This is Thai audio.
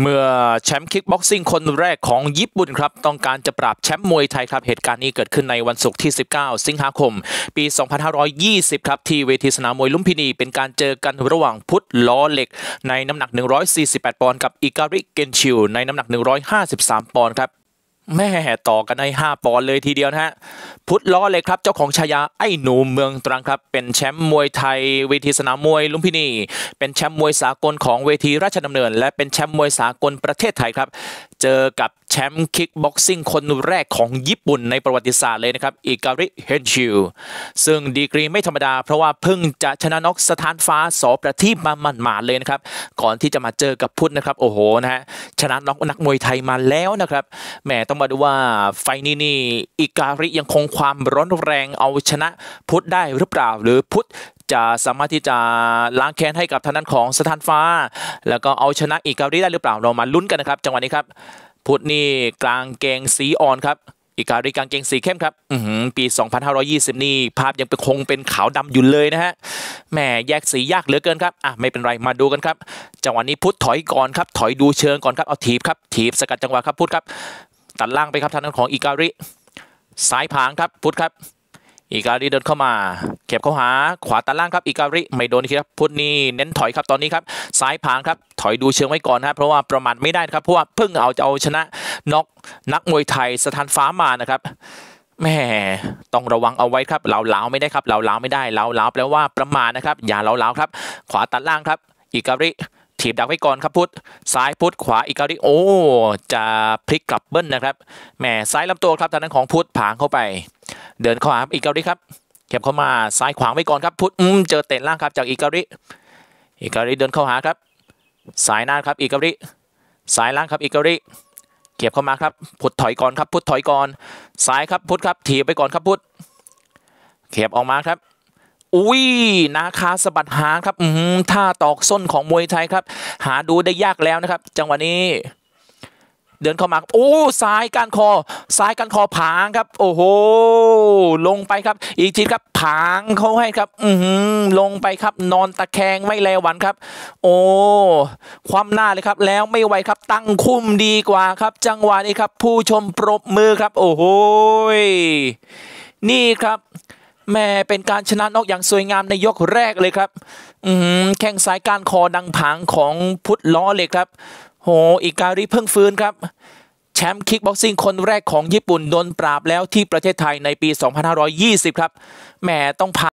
เมื่อแชมป์คิกบ็อกซิ่งคนแรกของญี่ปุ่นครับต้องการจะปราบแชมป์มวยไทยครับเหตุการณ์นี้เกิดขึ้นในวันศุกร์ที่ 19 สิงหาคม ปี 2520ครับที่เวทีสนามมวยลุมพินี เป็นการเจอกันระหว่างพุทธล้อเหล็ก ในน้ำหนัก 148 ปอนด์กับอิการิเกนชิวในน้ำหนัก 153 ปอนด์ครับแม่ต่อกันได้ห้าปอนเลยทีเดียวนะฮะ พุทธล้อเลยครับ เจ้าของฉายาไอ้หนูเมืองตรังครับ เป็นแชมป์มวยไทยเวทีสนามมวยลุมพินีเป็นแชมป์มวยสากลของเวทีราชดำเนิน และเป็นแชมป์มวยสากลประเทศไทยครับเจอกับแชมป์คิกบ็อกซิ่งคนแรกของญี่ปุ่นในประวัติศาสตร์เลยนะครับ อิการิเฮนชิว ซึ่งดีกรีไม่ธรรมดาเพราะว่าเพิ่งจะชนะน็อกสถานฟ้าสอประทีปมาหมันหมาเลยนะครับ ก่อนที่จะมาเจอกับพุทธนะครับ โอ้โหนะฮะ ชนะน็อกนักมวยไทยมาแล้วนะครับ แหมต้องมาดูว่าไฟนี้นี่อิการิยังคงความร้อนแรงเอาชนะพุทธได้หรือเปล่าหรือพุทธจะสามารถที่จะล้างแค้นให้กับทานั้นของสถานฟ้าแล้วก็เอาชนะอีกาลีได้หรือเปล่าเรามาลุ้นกันนะครับ จังหวะนี้ครับ พุทธนี่กลางเกงสีอ่อนครับ อีกาลีกลางเกงสีเข้มครับปี2520นี่ภาพยังเป็นคงเป็นขาวดำอยู่เลยนะฮะแหมแยกสียากเหลือเกินครับอ่ะไม่เป็นไรมาดูกันครับจังหวะนี้พุทธถอยก่อนครับ ถอยดูเชิงก่อนครับเอาถีบครับถีบสกัดจังหวะครับพุทธครับ ตัดล่างไปครับทานั้นของอีการิสายผางครับพุทธครับอีการิเดินเข้ามา เก็บเข้าหาขวาตัดล่างครับอีการิไม่โดนครับพุทธนี่เน้นถอยครับตอนนี้ครับซ้ายผางครับ ถอยดูเชิงไว้ก่อนนะเพราะว่าประมาทไม่ได้ครับเพราะว่าเพิ่งเอาจะเอาชนะนกนักมวยไทยสถานฟ้ามานะครับแม่ต้องระวังเอาไว้ครับเหลาเหลาไม่ได้ครับเหลาเหลาไม่ได้เหลาเหลาแปลว่าประมาทนะครับ อย่าเหลาเหลาครับ ขวาตัดล่างครับอีการิถีบดักไว้ก่อนครับพุทธซ้ายพุทธขวาอีกาลิโอจะพลิกกลับเบิ้ลนะครับแม่ซ้ายลำตัวครับทางด้านของพุทธผางเข้าไปเดินขวาอิกาลิครับเก็บเข้ามาซ้ายขวางไว้ก่อนครับพุทธเจอเตะล่างครับจากอีกาลิอีกาลิเดินเข้าหาครับ สาย หน้าครับอีกาลิสายล่างครับอีกาลิเก็บเข้ามาครับพุทธถอยก่อนครับพุทธถอยก่อนสายครับพุทธครับ ถีบไปก่อนครับพุทธเก็บออกมาครับ อุ้ยนาคาสะบัดหางครับท่าตอกส้นของมวยไทยครับ หาดูได้ยากแล้วนะครับจังหวะนี้เดินเข้ามาโอ้สายการคอสายการคอผางครับ โอ้โห ลงไปครับ อีกทีครับผางเขาให้ครับ อืมลงไปครับ นอนตะแคงไม่แลหวันครับ โอ้ความหน้าเลยครับ แล้วไม่ไหวครับตั้งคุ้มดีกว่าครับ จังหวะนี้ครับ ผู้ชมปรบมือครับ โอ้โหนี่ครับแม่เป็นการชนะนอกอย่างสวยงามในยกแรกเลยครับ อืแข่งสายการคอดังผางของพุทธล้อเลยครับ โหอิกาลิเพิ่งฟื้นครับ แชมป์คิกบ็อกซิ่งคนแรกของญี่ปุ่นโดนปราบแล้วที่ประเทศไทยในปี 2520 ครับ แม่ต้องผ่าน